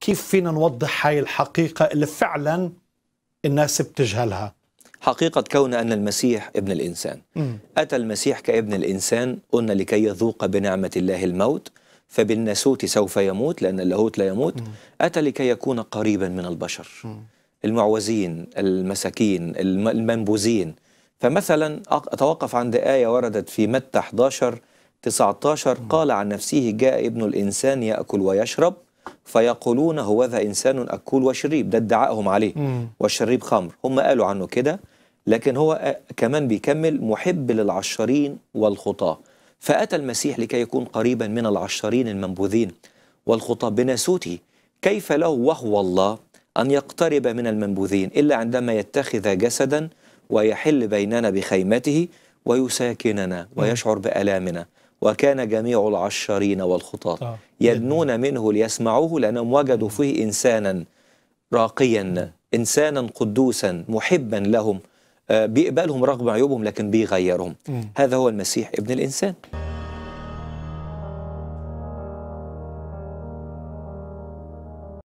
كيف فينا نوضح هاي الحقيقة اللي فعلا الناس بتجهلها حقيقة كون أن المسيح ابن الإنسان م. أتى المسيح كابن الإنسان قلنا لكي يذوق بنعمة الله الموت فبالناسوت سوف يموت لأن اللاهوت لا يموت م. أتى لكي يكون قريبا من البشر م. المعوزين المساكين المنبوزين فمثلا أتوقف عند آية وردت في متى 11 19 قال عن نفسه جاء ابن الإنسان يأكل ويشرب فيقولون هو ذا إنسان أكول وشريب ده ادعائهم عليه مم. وشريب خمر هم قالوا عنه كده لكن هو كمان بيكمل محب للعشرين والخطاة فأتى المسيح لكي يكون قريبا من العشرين المنبوذين والخطاة بناسوته كيف له وهو الله أن يقترب من المنبوذين إلا عندما يتخذ جسدا ويحل بيننا بخيمته ويساكننا ويشعر بألامنا وكان جميع العشارين والخطاة يدنون منه ليسمعوه لأنهم وجدوا فيه إنسانا راقيا إنسانا قدوسا محبا لهم آه، بيقبلهم رغم عيوبهم لكن بيغيرهم هذا هو المسيح ابن الإنسان